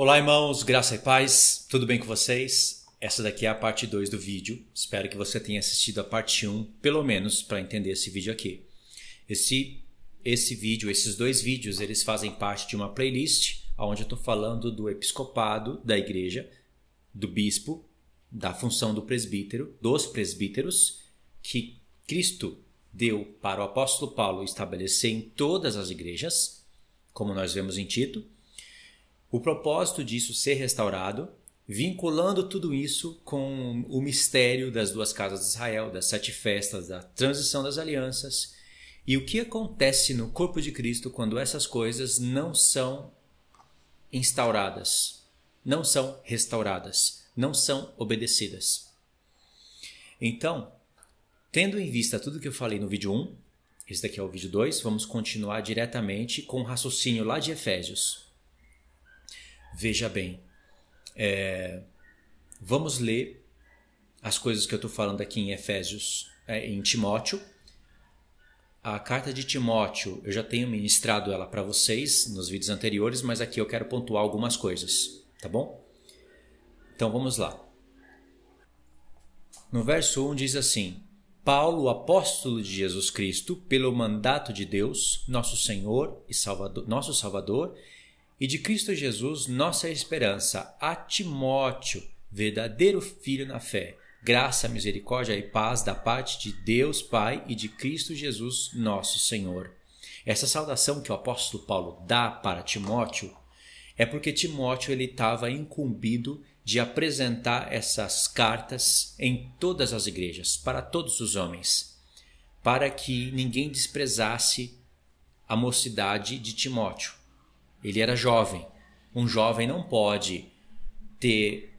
Olá, irmãos, graça e paz, tudo bem com vocês? Essa daqui é a parte 2 do vídeo. Espero que você tenha assistido a parte 1, um, pelo menos, para entender esse vídeo aqui. Esse, esse vídeo, esses dois vídeos, eles fazem parte de uma playlist onde eu estou falando do episcopado da igreja, do bispo, da função do presbítero, dos presbíteros, que Cristo deu para o apóstolo Paulo estabelecer em todas as igrejas, como nós vemos em Tito o propósito disso ser restaurado, vinculando tudo isso com o mistério das duas casas de Israel, das sete festas, da transição das alianças e o que acontece no corpo de Cristo quando essas coisas não são instauradas, não são restauradas, não são obedecidas. Então, tendo em vista tudo que eu falei no vídeo 1, esse daqui é o vídeo 2, vamos continuar diretamente com o raciocínio lá de Efésios. Veja bem, é, vamos ler as coisas que eu estou falando aqui em Efésios, é, em Timóteo. A carta de Timóteo, eu já tenho ministrado ela para vocês nos vídeos anteriores, mas aqui eu quero pontuar algumas coisas, tá bom? Então vamos lá. No verso 1 diz assim: Paulo, apóstolo de Jesus Cristo, pelo mandato de Deus, nosso Senhor e Salvador, nosso Salvador e de Cristo Jesus, nossa esperança, a Timóteo, verdadeiro filho na fé. Graça, misericórdia e paz da parte de Deus Pai e de Cristo Jesus, nosso Senhor. Essa saudação que o apóstolo Paulo dá para Timóteo é porque Timóteo ele estava incumbido de apresentar essas cartas em todas as igrejas, para todos os homens, para que ninguém desprezasse a mocidade de Timóteo. Ele era jovem. Um jovem não pode ter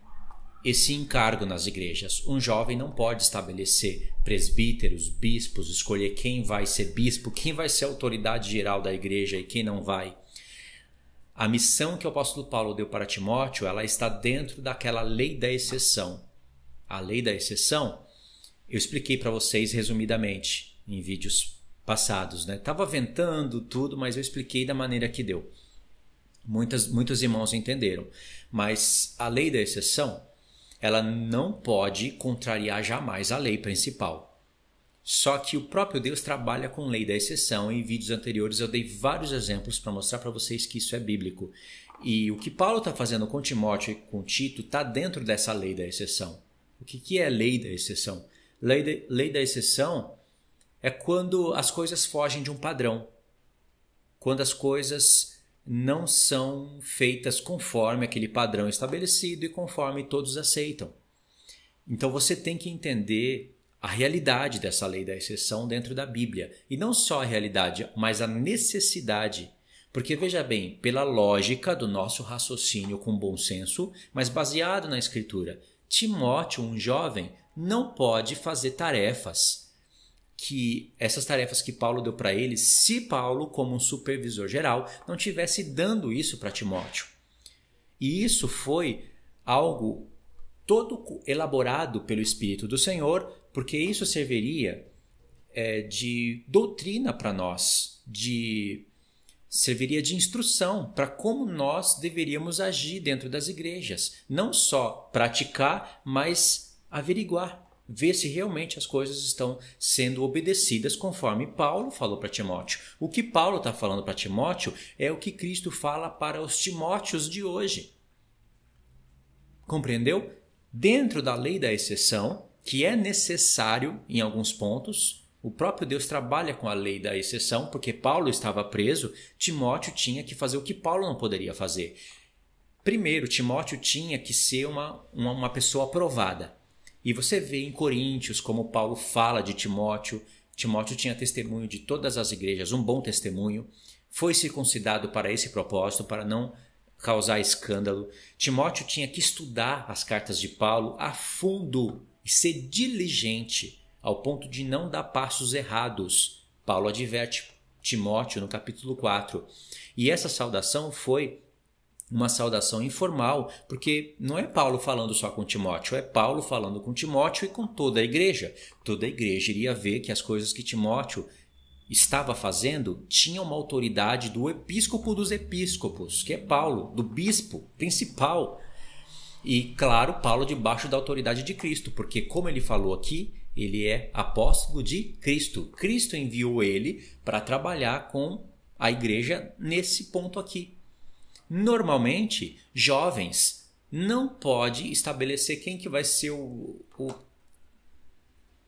esse encargo nas igrejas. Um jovem não pode estabelecer presbíteros, bispos, escolher quem vai ser bispo, quem vai ser a autoridade geral da igreja e quem não vai. A missão que o apóstolo Paulo deu para Timóteo, ela está dentro daquela lei da exceção. A lei da exceção, eu expliquei para vocês resumidamente em vídeos passados, né? Tava ventando tudo, mas eu expliquei da maneira que deu. Muitas, muitos irmãos entenderam. Mas a lei da exceção, ela não pode contrariar jamais a lei principal. Só que o próprio Deus trabalha com lei da exceção. Em vídeos anteriores eu dei vários exemplos para mostrar para vocês que isso é bíblico. E o que Paulo está fazendo com Timóteo e com Tito está dentro dessa lei da exceção. O que, que é lei da exceção? Lei, de, lei da exceção é quando as coisas fogem de um padrão. Quando as coisas não são feitas conforme aquele padrão estabelecido e conforme todos aceitam. Então você tem que entender a realidade dessa lei da exceção dentro da Bíblia. E não só a realidade, mas a necessidade. Porque veja bem, pela lógica do nosso raciocínio com bom senso, mas baseado na Escritura, Timóteo, um jovem, não pode fazer tarefas que essas tarefas que Paulo deu para ele, se Paulo, como um supervisor geral, não tivesse dando isso para Timóteo. E isso foi algo todo elaborado pelo Espírito do Senhor, porque isso serviria é, de doutrina para nós, de serviria de instrução para como nós deveríamos agir dentro das igrejas, não só praticar, mas averiguar ver se realmente as coisas estão sendo obedecidas conforme Paulo falou para Timóteo. O que Paulo está falando para Timóteo é o que Cristo fala para os Timóteos de hoje. Compreendeu? Dentro da lei da exceção, que é necessário em alguns pontos, o próprio Deus trabalha com a lei da exceção, porque Paulo estava preso, Timóteo tinha que fazer o que Paulo não poderia fazer. Primeiro, Timóteo tinha que ser uma, uma, uma pessoa aprovada. E você vê em Coríntios como Paulo fala de Timóteo. Timóteo tinha testemunho de todas as igrejas, um bom testemunho, foi circuncidado para esse propósito, para não causar escândalo. Timóteo tinha que estudar as cartas de Paulo a fundo e ser diligente, ao ponto de não dar passos errados. Paulo adverte Timóteo no capítulo 4. E essa saudação foi uma saudação informal, porque não é Paulo falando só com Timóteo, é Paulo falando com Timóteo e com toda a igreja. Toda a igreja iria ver que as coisas que Timóteo estava fazendo tinham uma autoridade do episcopo dos episcopos, que é Paulo, do bispo principal. E claro, Paulo debaixo da autoridade de Cristo, porque como ele falou aqui, ele é apóstolo de Cristo. Cristo enviou ele para trabalhar com a igreja nesse ponto aqui, Normalmente, jovens não pode estabelecer quem que vai ser o, o,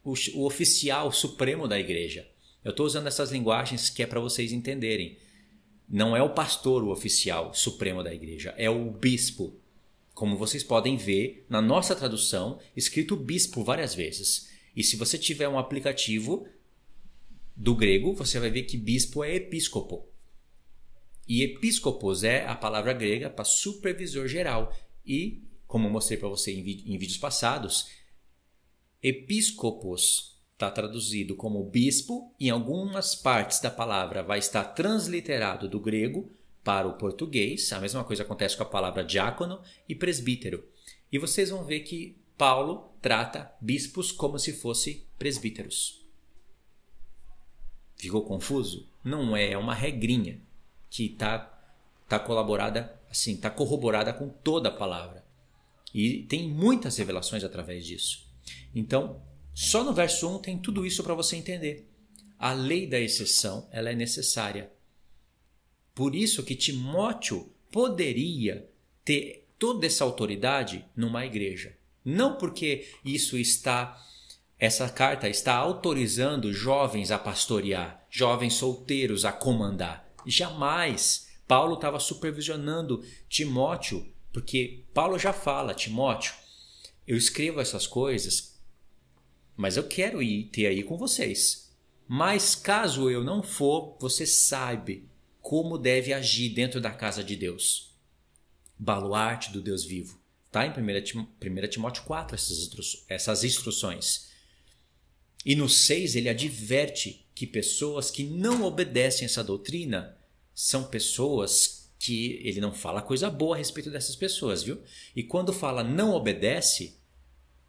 o, o oficial supremo da igreja. Eu estou usando essas linguagens que é para vocês entenderem. Não é o pastor o oficial supremo da igreja, é o bispo. Como vocês podem ver, na nossa tradução, escrito bispo várias vezes. E se você tiver um aplicativo do grego, você vai ver que bispo é episcopo. E episcopos é a palavra grega para supervisor geral. E, como mostrei para você em, em vídeos passados, episcopos está traduzido como bispo, em algumas partes da palavra vai estar transliterado do grego para o português. A mesma coisa acontece com a palavra diácono e presbítero. E vocês vão ver que Paulo trata bispos como se fossem presbíteros. Ficou confuso? Não é, é uma regrinha que está tá colaborada, assim, está corroborada com toda a palavra. E tem muitas revelações através disso. Então, só no verso 1 tem tudo isso para você entender. A lei da exceção, ela é necessária. Por isso que Timóteo poderia ter toda essa autoridade numa igreja. Não porque isso está essa carta está autorizando jovens a pastorear, jovens solteiros a comandar. Jamais. Paulo estava supervisionando Timóteo, porque Paulo já fala, Timóteo, eu escrevo essas coisas, mas eu quero ir ter aí com vocês. Mas caso eu não for, você sabe como deve agir dentro da casa de Deus. Baluarte do Deus vivo. Está em 1 Timóteo 4 essas, instruções. E no 6 ele adverte que pessoas que não obedecem essa doutrina são pessoas que ele não fala coisa boa a respeito dessas pessoas, viu? E quando fala não obedece,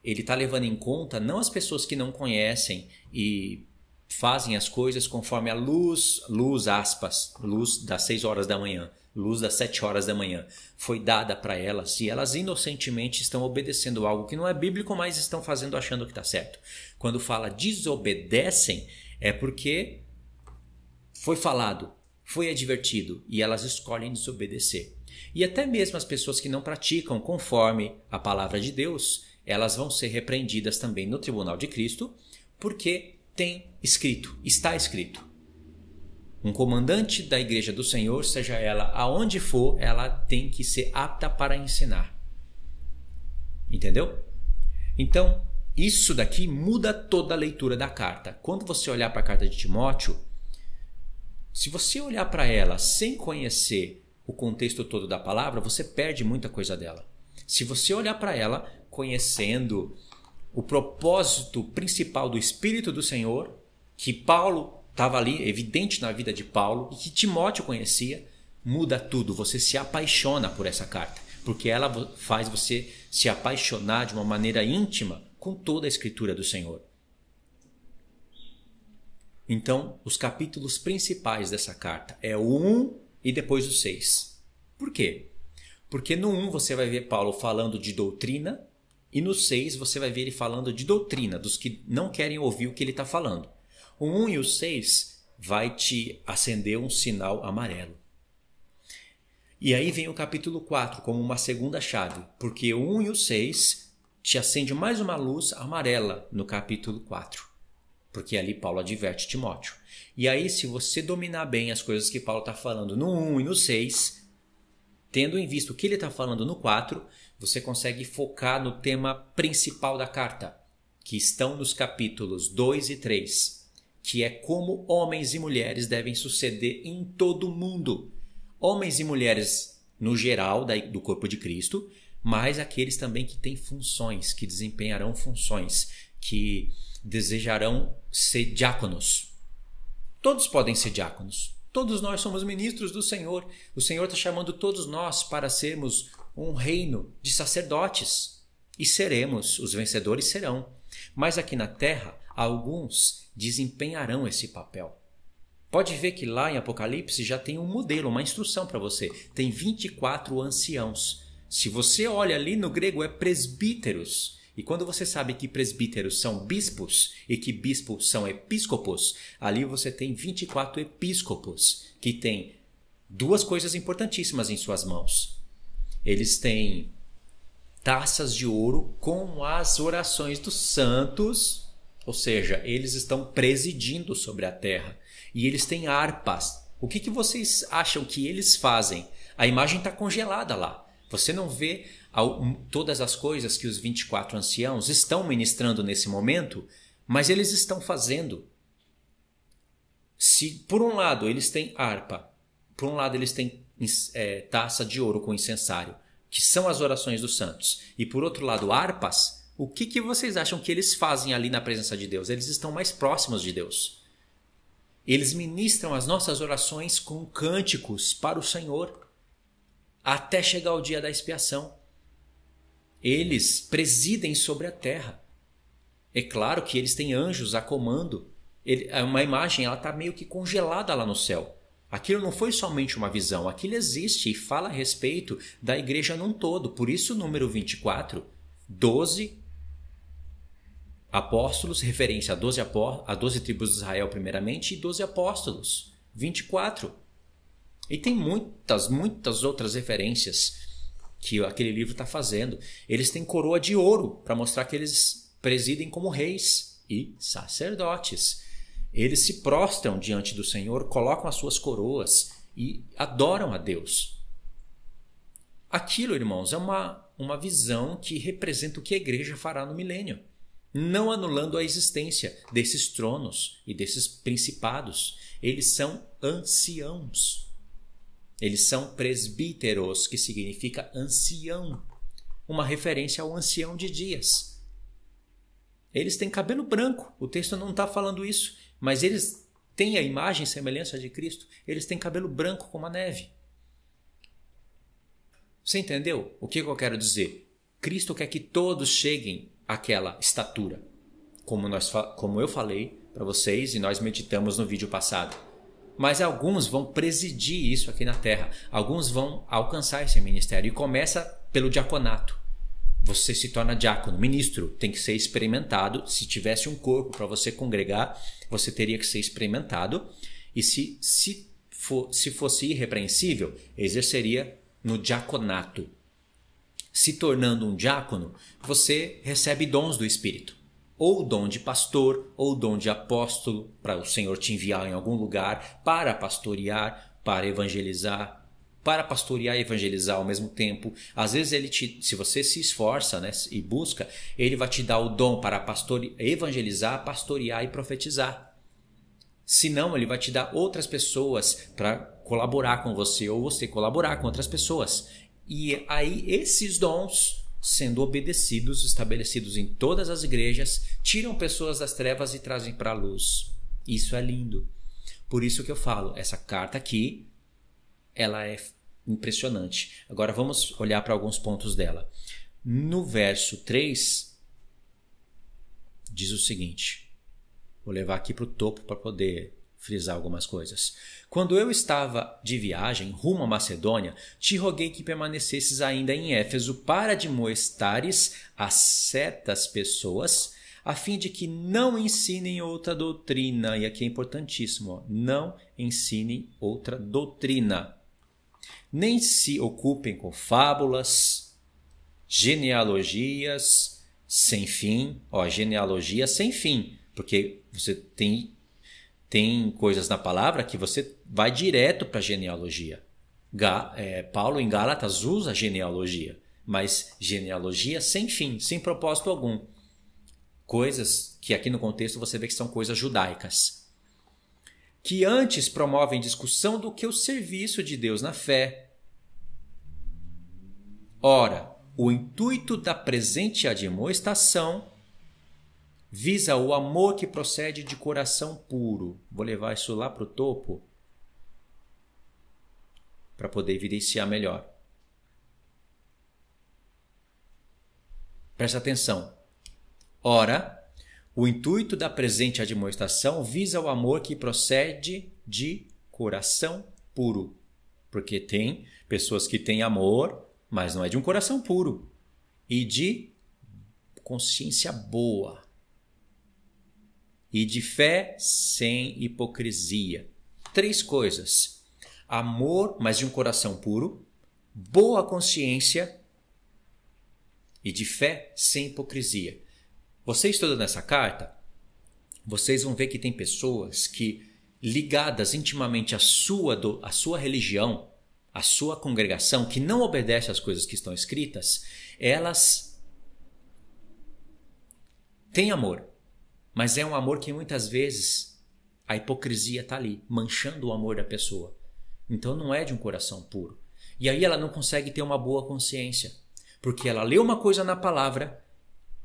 ele está levando em conta não as pessoas que não conhecem e fazem as coisas conforme a luz, luz aspas, luz das 6 horas da manhã, luz das 7 horas da manhã, foi dada para elas e elas inocentemente estão obedecendo algo que não é bíblico, mas estão fazendo achando que está certo. Quando fala desobedecem, é porque foi falado, foi advertido e elas escolhem desobedecer. E até mesmo as pessoas que não praticam conforme a palavra de Deus, elas vão ser repreendidas também no tribunal de Cristo, porque tem escrito, está escrito. Um comandante da igreja do Senhor, seja ela aonde for, ela tem que ser apta para ensinar. Entendeu? Então, isso daqui muda toda a leitura da carta. Quando você olhar para a carta de Timóteo, se você olhar para ela sem conhecer o contexto todo da palavra, você perde muita coisa dela. Se você olhar para ela conhecendo o propósito principal do Espírito do Senhor, que Paulo estava ali, evidente na vida de Paulo, e que Timóteo conhecia, muda tudo. Você se apaixona por essa carta, porque ela faz você se apaixonar de uma maneira íntima com toda a escritura do Senhor. Então, os capítulos principais dessa carta é o 1 e depois o 6. Por quê? Porque no 1 você vai ver Paulo falando de doutrina e no 6 você vai ver ele falando de doutrina, dos que não querem ouvir o que ele está falando. O 1 e o 6 vai te acender um sinal amarelo. E aí vem o capítulo 4 como uma segunda chave, porque o 1 e o 6 te acende mais uma luz amarela no capítulo 4, porque ali Paulo adverte Timóteo. E aí, se você dominar bem as coisas que Paulo está falando no 1 e no 6, tendo em vista o que ele está falando no 4, você consegue focar no tema principal da carta, que estão nos capítulos 2 e 3, que é como homens e mulheres devem suceder em todo o mundo. Homens e mulheres no geral do corpo de Cristo mas aqueles também que têm funções, que desempenharão funções, que desejarão ser diáconos. Todos podem ser diáconos. Todos nós somos ministros do Senhor. O Senhor está chamando todos nós para sermos um reino de sacerdotes. E seremos, os vencedores serão. Mas aqui na terra, alguns desempenharão esse papel. Pode ver que lá em Apocalipse já tem um modelo, uma instrução para você. Tem 24 anciãos se você olha ali no grego, é presbíteros. E quando você sabe que presbíteros são bispos e que bispos são episcopos, ali você tem 24 episcopos que têm duas coisas importantíssimas em suas mãos. Eles têm taças de ouro com as orações dos santos, ou seja, eles estão presidindo sobre a terra. E eles têm harpas. O que, que vocês acham que eles fazem? A imagem está congelada lá. Você não vê todas as coisas que os 24 anciãos estão ministrando nesse momento, mas eles estão fazendo. Se por um lado eles têm harpa, por um lado eles têm é, taça de ouro com incensário, que são as orações dos santos, e por outro lado harpas, o que, que vocês acham que eles fazem ali na presença de Deus? Eles estão mais próximos de Deus. Eles ministram as nossas orações com cânticos para o Senhor até chegar o dia da expiação. Eles presidem sobre a terra. É claro que eles têm anjos a comando. Ele, é uma imagem, ela está meio que congelada lá no céu. Aquilo não foi somente uma visão, aquilo existe e fala a respeito da igreja num todo. Por isso, o número 24, 12 apóstolos, referência a 12, apó a 12 tribos de Israel, primeiramente, e 12 apóstolos. 24. E tem muitas, muitas outras referências que aquele livro está fazendo. Eles têm coroa de ouro para mostrar que eles presidem como reis e sacerdotes. Eles se prostram diante do Senhor, colocam as suas coroas e adoram a Deus. Aquilo, irmãos, é uma, uma visão que representa o que a igreja fará no milênio, não anulando a existência desses tronos e desses principados. Eles são anciãos. Eles são presbíteros, que significa ancião, uma referência ao ancião de dias. Eles têm cabelo branco, o texto não está falando isso, mas eles têm a imagem e semelhança de Cristo, eles têm cabelo branco como a neve. Você entendeu o que eu quero dizer? Cristo quer que todos cheguem àquela estatura, como, nós, como eu falei para vocês e nós meditamos no vídeo passado. Mas alguns vão presidir isso aqui na terra. Alguns vão alcançar esse ministério. E começa pelo diaconato. Você se torna diácono, ministro, tem que ser experimentado. Se tivesse um corpo para você congregar, você teria que ser experimentado. E se, se, for, se fosse irrepreensível, exerceria no diaconato. Se tornando um diácono, você recebe dons do Espírito ou o dom de pastor, ou o dom de apóstolo, para o Senhor te enviar em algum lugar, para pastorear, para evangelizar, para pastorear e evangelizar ao mesmo tempo. Às vezes ele te, se você se esforça, né, e busca, ele vai te dar o dom para pastore, evangelizar, pastorear e profetizar. Se não, ele vai te dar outras pessoas para colaborar com você ou você colaborar com outras pessoas. E aí esses dons sendo obedecidos, estabelecidos em todas as igrejas, tiram pessoas das trevas e trazem para a luz. Isso é lindo. Por isso que eu falo, essa carta aqui, ela é impressionante. Agora vamos olhar para alguns pontos dela. No verso 3, diz o seguinte: vou levar aqui para o topo para poder frisar algumas coisas. Quando eu estava de viagem rumo à Macedônia, te roguei que permanecesses ainda em Éfeso para demoestares a certas pessoas, a fim de que não ensinem outra doutrina. E aqui é importantíssimo: não ensinem outra doutrina. Nem se ocupem com fábulas, genealogias sem fim, ó, genealogia sem fim, porque você tem tem coisas na palavra que você vai direto para a genealogia. Ga, é, Paulo em Gálatas usa genealogia, mas genealogia sem fim, sem propósito algum. Coisas que aqui no contexto você vê que são coisas judaicas. Que antes promovem discussão do que o serviço de Deus na fé. Ora, o intuito da presente admoestação visa o amor que procede de coração puro. Vou levar isso lá para o topo para poder evidenciar melhor. Presta atenção. Ora, o intuito da presente admoestação visa o amor que procede de coração puro. Porque tem pessoas que têm amor, mas não é de um coração puro. E de consciência boa. E de fé sem hipocrisia. Três coisas amor, mas de um coração puro, boa consciência e de fé sem hipocrisia. Você estudando essa carta, vocês vão ver que tem pessoas que, ligadas intimamente à sua, do, à sua religião, à sua congregação, que não obedece às coisas que estão escritas, elas têm amor, mas é um amor que muitas vezes a hipocrisia está ali, manchando o amor da pessoa. Então não é de um coração puro. E aí ela não consegue ter uma boa consciência, porque ela lê uma coisa na palavra,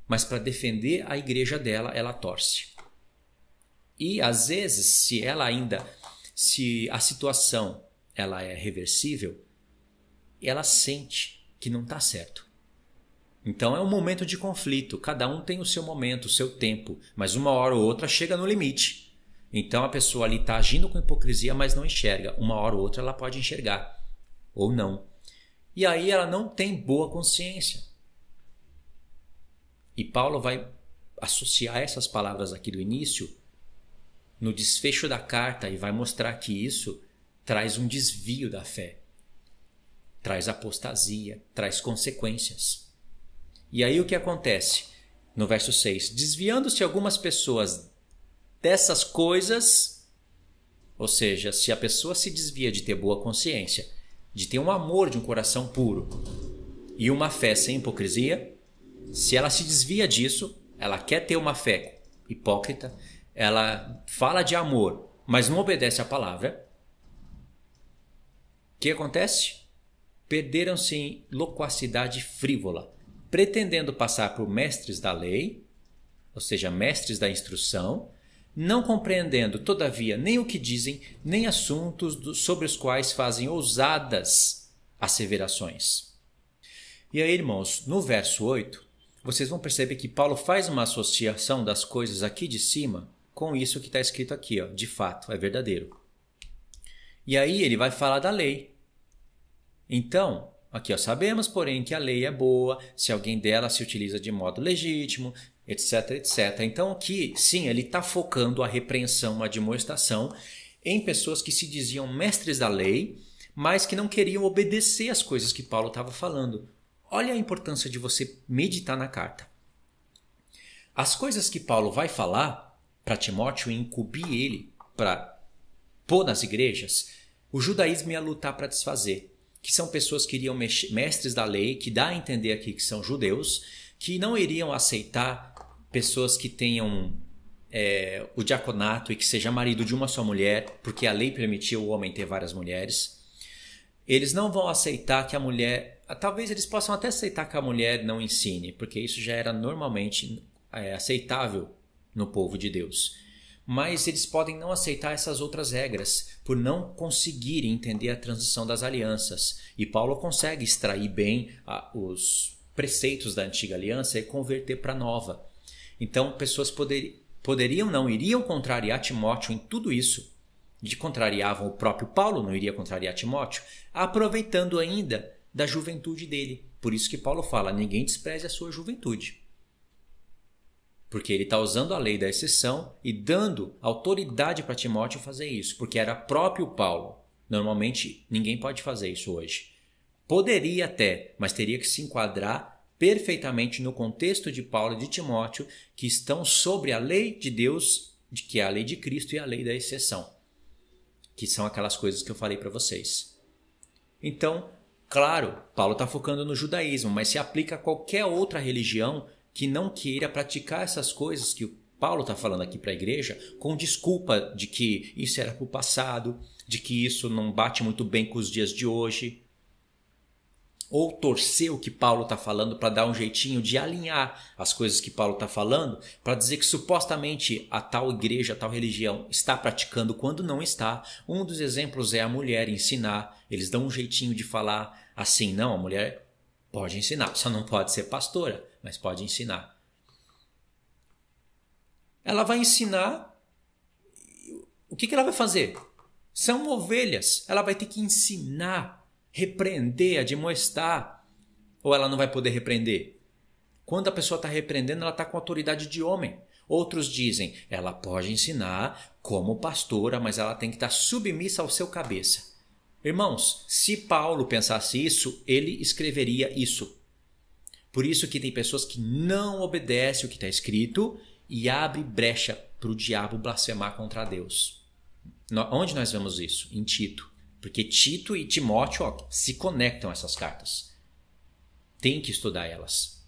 mas para defender a igreja dela, ela torce. E às vezes, se ela ainda se a situação ela é reversível, ela sente que não está certo. Então é um momento de conflito, cada um tem o seu momento, o seu tempo, mas uma hora ou outra chega no limite. Então a pessoa ali está agindo com hipocrisia, mas não enxerga. Uma hora ou outra ela pode enxergar, ou não. E aí ela não tem boa consciência. E Paulo vai associar essas palavras aqui do início no desfecho da carta e vai mostrar que isso traz um desvio da fé, traz apostasia, traz consequências. E aí o que acontece? No verso 6: Desviando-se algumas pessoas dessas coisas, ou seja, se a pessoa se desvia de ter boa consciência, de ter um amor de um coração puro e uma fé sem hipocrisia, se ela se desvia disso, ela quer ter uma fé hipócrita, ela fala de amor, mas não obedece à palavra, o que acontece? Perderam-se em loquacidade frívola, pretendendo passar por mestres da lei, ou seja, mestres da instrução, não compreendendo, todavia, nem o que dizem, nem assuntos do, sobre os quais fazem ousadas asseverações. E aí, irmãos, no verso 8, vocês vão perceber que Paulo faz uma associação das coisas aqui de cima com isso que está escrito aqui, ó, de fato, é verdadeiro. E aí ele vai falar da lei. Então, Aqui, ó, sabemos, porém, que a lei é boa se alguém dela se utiliza de modo legítimo, etc, etc. Então aqui, sim, ele está focando a repreensão, a demonstração em pessoas que se diziam mestres da lei, mas que não queriam obedecer às coisas que Paulo estava falando. Olha a importância de você meditar na carta. As coisas que Paulo vai falar para Timóteo e incubir ele para pôr nas igrejas, o judaísmo ia lutar para desfazer, que são pessoas que iriam mestres da lei, que dá a entender aqui que são judeus, que não iriam aceitar pessoas que tenham é, o diaconato e que seja marido de uma só mulher, porque a lei permitiu o homem ter várias mulheres, eles não vão aceitar que a mulher. Talvez eles possam até aceitar que a mulher não ensine, porque isso já era normalmente é, aceitável no povo de Deus. Mas eles podem não aceitar essas outras regras, por não conseguirem entender a transição das alianças. E Paulo consegue extrair bem a, os preceitos da antiga aliança e converter para a nova. Então, pessoas poder, poderiam, não iriam contrariar Timóteo em tudo isso. De contrariavam o próprio Paulo, não iria contrariar Timóteo, aproveitando ainda da juventude dele. Por isso que Paulo fala: ninguém despreze a sua juventude. Porque ele está usando a lei da exceção e dando autoridade para Timóteo fazer isso, porque era próprio Paulo. Normalmente ninguém pode fazer isso hoje. Poderia até, mas teria que se enquadrar perfeitamente no contexto de Paulo e de Timóteo, que estão sobre a lei de Deus, de que é a lei de Cristo e a lei da exceção, que são aquelas coisas que eu falei para vocês. Então, claro, Paulo está focando no judaísmo, mas se aplica a qualquer outra religião que não queira praticar essas coisas que o Paulo está falando aqui para a igreja com desculpa de que isso era para o passado, de que isso não bate muito bem com os dias de hoje ou torcer o que Paulo está falando para dar um jeitinho de alinhar as coisas que Paulo está falando para dizer que supostamente a tal igreja, a tal religião está praticando quando não está. Um dos exemplos é a mulher ensinar. Eles dão um jeitinho de falar assim, não, a mulher pode ensinar, só não pode ser pastora, mas pode ensinar. Ela vai ensinar. O que, que ela vai fazer? São ovelhas. Ela vai ter que ensinar repreender, admoestar, ou ela não vai poder repreender? Quando a pessoa está repreendendo, ela está com autoridade de homem. Outros dizem, ela pode ensinar como pastora, mas ela tem que estar tá submissa ao seu cabeça. Irmãos, se Paulo pensasse isso, ele escreveria isso. Por isso que tem pessoas que não obedecem o que está escrito e abre brecha para o diabo blasfemar contra Deus. Onde nós vemos isso? Em Tito. Porque Tito e Timóteo ó, se conectam a essas cartas. Tem que estudar elas.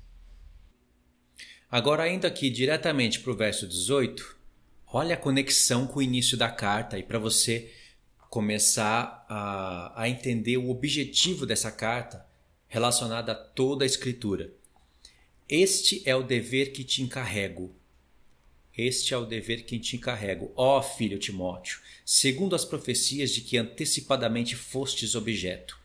Agora, ainda aqui diretamente para o verso 18, olha a conexão com o início da carta e para você começar a, a entender o objetivo dessa carta relacionada a toda a Escritura. Este é o dever que te encarrego. Este é o dever que te encarrego. Ó oh, filho Timóteo, segundo as profecias de que antecipadamente fostes objeto.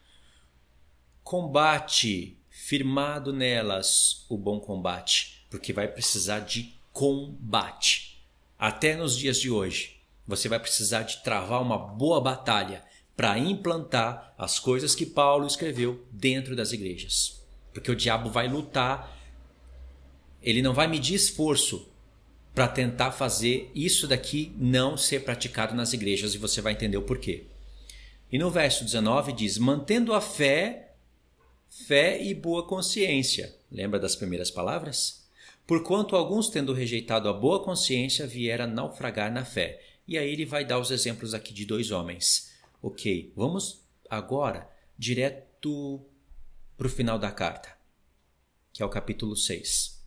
Combate, firmado nelas, o bom combate, porque vai precisar de combate. Até nos dias de hoje, você vai precisar de travar uma boa batalha para implantar as coisas que Paulo escreveu dentro das igrejas. Porque o diabo vai lutar, ele não vai medir esforço para tentar fazer isso daqui não ser praticado nas igrejas e você vai entender o porquê. E no verso 19 diz: mantendo a fé, fé e boa consciência. Lembra das primeiras palavras? Porquanto alguns, tendo rejeitado a boa consciência, vieram naufragar na fé. E aí ele vai dar os exemplos aqui de dois homens. Ok, vamos agora direto para o final da carta, que é o capítulo 6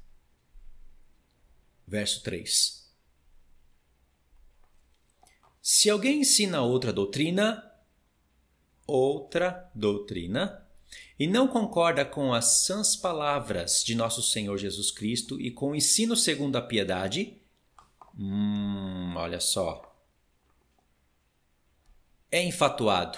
verso 3. Se alguém ensina outra doutrina, outra doutrina, e não concorda com as sãs palavras de nosso Senhor Jesus Cristo e com o ensino segundo a piedade, hum, olha só. É enfatuado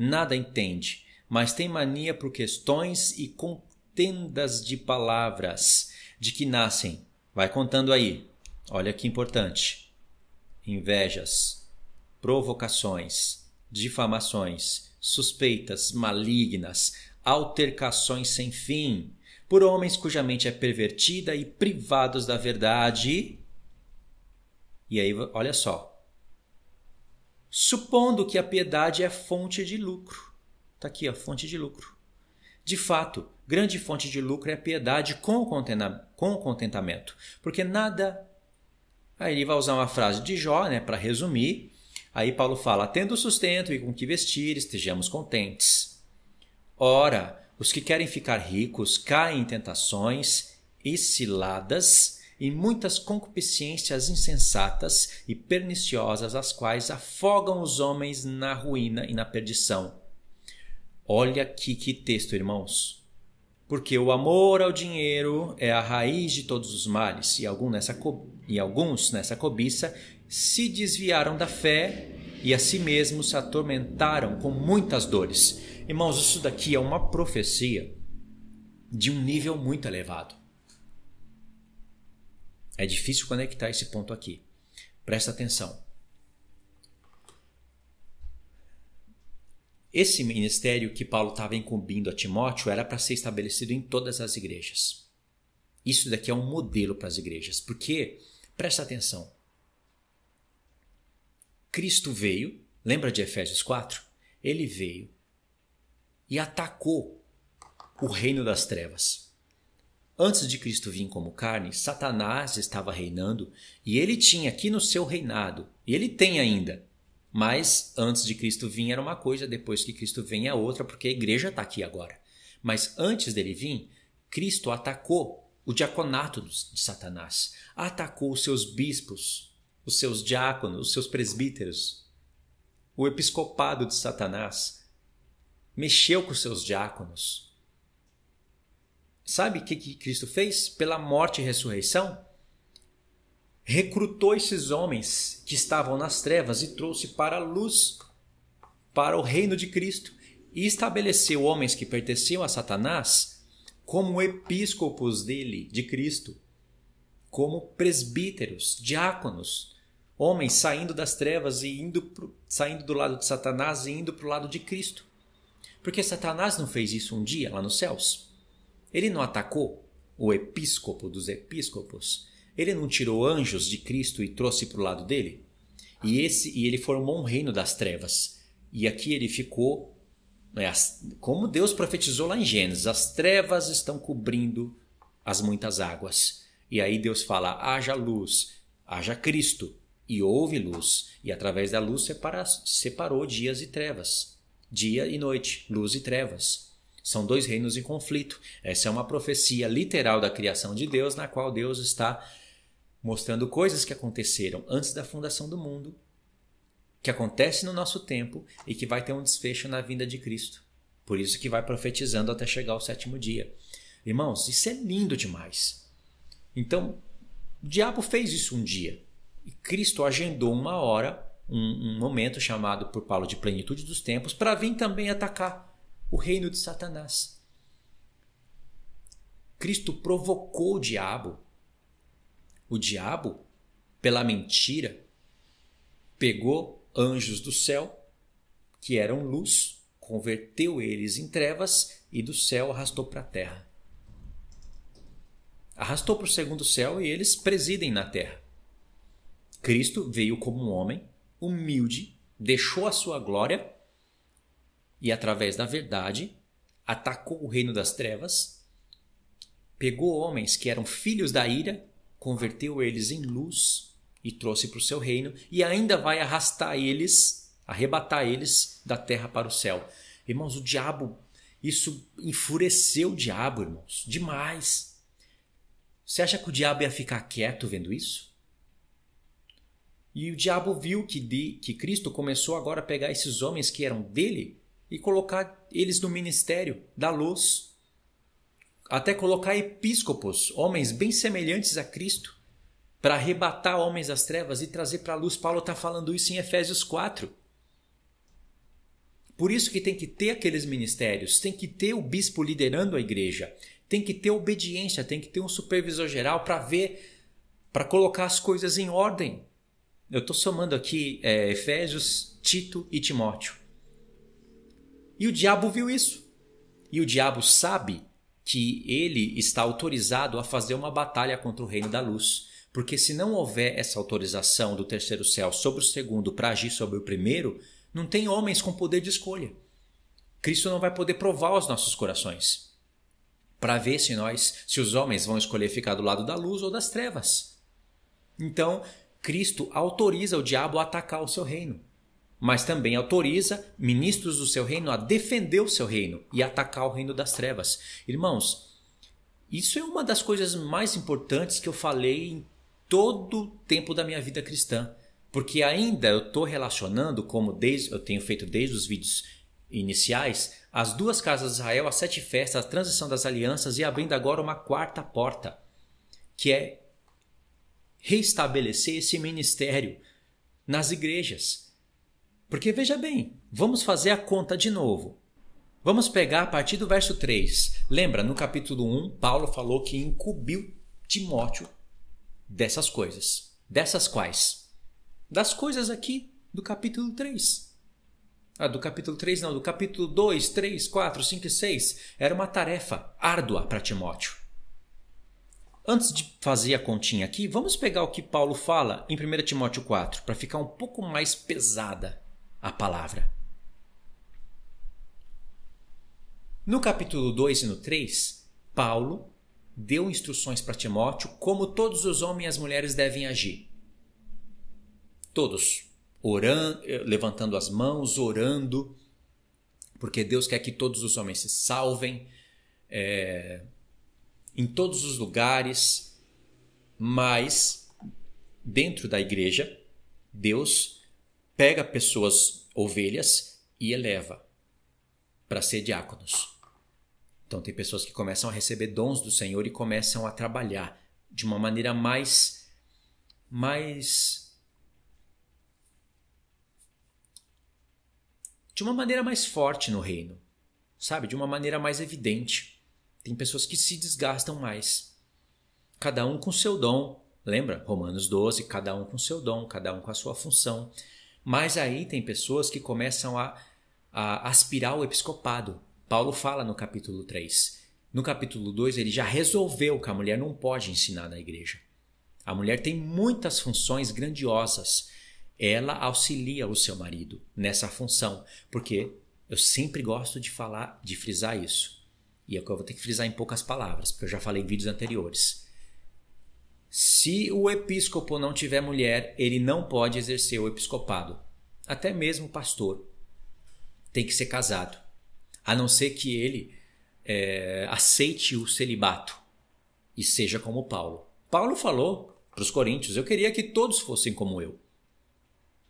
nada entende, mas tem mania por questões e contendas de palavras, de que nascem Vai contando aí. Olha que importante. Invejas, provocações, difamações, suspeitas malignas, altercações sem fim, por homens cuja mente é pervertida e privados da verdade. E aí, olha só. Supondo que a piedade é fonte de lucro. Está aqui, ó, fonte de lucro. De fato, grande fonte de lucro é a piedade com o com o contentamento, porque nada. Aí ele vai usar uma frase de Jó, né, para resumir. Aí Paulo fala: tendo sustento e com que vestir, estejamos contentes. Ora, os que querem ficar ricos caem em tentações e ciladas e muitas concupiscências insensatas e perniciosas, as quais afogam os homens na ruína e na perdição. Olha aqui que texto, irmãos. Porque o amor ao dinheiro é a raiz de todos os males, e, algum nessa e alguns nessa cobiça se desviaram da fé e a si mesmos se atormentaram com muitas dores. Irmãos, isso daqui é uma profecia de um nível muito elevado. É difícil conectar esse ponto aqui. Presta atenção. Esse ministério que Paulo estava incumbindo a Timóteo era para ser estabelecido em todas as igrejas. Isso daqui é um modelo para as igrejas, porque, presta atenção, Cristo veio, lembra de Efésios 4? Ele veio e atacou o reino das trevas. Antes de Cristo vir como carne, Satanás estava reinando e ele tinha aqui no seu reinado, e ele tem ainda, mas antes de Cristo vir era uma coisa, depois que Cristo vem é outra, porque a igreja está aqui agora. Mas antes dele vir, Cristo atacou o diaconato de Satanás, atacou os seus bispos, os seus diáconos, os seus presbíteros, o episcopado de Satanás, mexeu com os seus diáconos. Sabe o que, que Cristo fez? Pela morte e ressurreição, recrutou esses homens que estavam nas trevas e trouxe para a luz, para o reino de Cristo, e estabeleceu homens que pertenciam a Satanás como episcopos dele, de Cristo, como presbíteros, diáconos, homens saindo das trevas e indo pro, saindo do lado de Satanás e indo para o lado de Cristo. Porque Satanás não fez isso um dia lá nos céus. Ele não atacou o episcopo dos episcopos. Ele não tirou anjos de Cristo e trouxe para o lado dele? E esse e ele formou um reino das trevas. E aqui ele ficou, né, como Deus profetizou lá em Gênesis, as trevas estão cobrindo as muitas águas. E aí Deus fala: haja luz, haja Cristo, e houve luz, e através da luz separa, separou dias e trevas, dia e noite, luz e trevas. São dois reinos em conflito. Essa é uma profecia literal da criação de Deus, na qual Deus está mostrando coisas que aconteceram antes da fundação do mundo, que acontece no nosso tempo e que vai ter um desfecho na vinda de Cristo. Por isso que vai profetizando até chegar ao sétimo dia. Irmãos, isso é lindo demais. Então, o diabo fez isso um dia. E Cristo agendou uma hora, um, um momento chamado por Paulo de plenitude dos tempos, para vir também atacar o reino de Satanás. Cristo provocou o diabo o diabo, pela mentira, pegou anjos do céu, que eram luz, converteu eles em trevas e do céu arrastou para a terra. Arrastou para o segundo céu e eles presidem na terra. Cristo veio como um homem, humilde, deixou a sua glória e, através da verdade, atacou o reino das trevas, pegou homens que eram filhos da ira converteu eles em luz e trouxe para o seu reino, e ainda vai arrastar eles, arrebatar eles da terra para o céu. Irmãos, o diabo, isso enfureceu o diabo, irmãos, demais. Você acha que o diabo ia ficar quieto vendo isso? E o diabo viu que, de, que Cristo começou agora a pegar esses homens que eram dele e colocar eles no ministério da luz até colocar episcopos, homens bem semelhantes a Cristo, para arrebatar homens das trevas e trazer para a luz. Paulo está falando isso em Efésios 4. Por isso que tem que ter aqueles ministérios, tem que ter o bispo liderando a igreja, tem que ter obediência, tem que ter um supervisor geral para ver, para colocar as coisas em ordem. Eu estou somando aqui é, Efésios, Tito e Timóteo. E o diabo viu isso. E o diabo sabe que ele está autorizado a fazer uma batalha contra o reino da luz. Porque se não houver essa autorização do terceiro céu sobre o segundo para agir sobre o primeiro, não tem homens com poder de escolha. Cristo não vai poder provar os nossos corações para ver se nós, se os homens vão escolher ficar do lado da luz ou das trevas. Então, Cristo autoriza o diabo a atacar o seu reino mas também autoriza ministros do seu reino a defender o seu reino e atacar o reino das trevas. Irmãos, isso é uma das coisas mais importantes que eu falei em todo o tempo da minha vida cristã, porque ainda eu estou relacionando, como desde, eu tenho feito desde os vídeos iniciais, as duas casas de Israel, as sete festas, a transição das alianças e abrindo agora uma quarta porta, que é reestabelecer esse ministério nas igrejas porque veja bem, vamos fazer a conta de novo. Vamos pegar a partir do verso 3. Lembra, no capítulo 1, Paulo falou que incumbiu Timóteo dessas coisas. Dessas quais? Das coisas aqui do capítulo 3. Ah, do capítulo 3 não, do capítulo 2, 3, 4, 5 e 6. Era uma tarefa árdua para Timóteo. Antes de fazer a continha aqui, vamos pegar o que Paulo fala em 1 Timóteo 4 para ficar um pouco mais pesada a palavra. No capítulo 2 e no 3, Paulo deu instruções para Timóteo como todos os homens e as mulheres devem agir. Todos, orando, levantando as mãos, orando, porque Deus quer que todos os homens se salvem, é, em todos os lugares, mas dentro da igreja, Deus pega pessoas ovelhas e eleva para ser diáconos. Então tem pessoas que começam a receber dons do Senhor e começam a trabalhar de uma maneira mais mais de uma maneira mais forte no reino, sabe? De uma maneira mais evidente. Tem pessoas que se desgastam mais. Cada um com seu dom, lembra? Romanos 12, cada um com seu dom, cada um com a sua função. Mas aí tem pessoas que começam a, a aspirar o episcopado. Paulo fala no capítulo 3. No capítulo 2, ele já resolveu que a mulher não pode ensinar na igreja. A mulher tem muitas funções grandiosas. Ela auxilia o seu marido nessa função, porque eu sempre gosto de falar, de frisar isso. E é o que eu vou ter que frisar em poucas palavras, porque eu já falei em vídeos anteriores. Se o episcopo não tiver mulher, ele não pode exercer o episcopado. Até mesmo o pastor tem que ser casado, a não ser que ele é, aceite o celibato e seja como Paulo. Paulo falou para os coríntios: Eu queria que todos fossem como eu,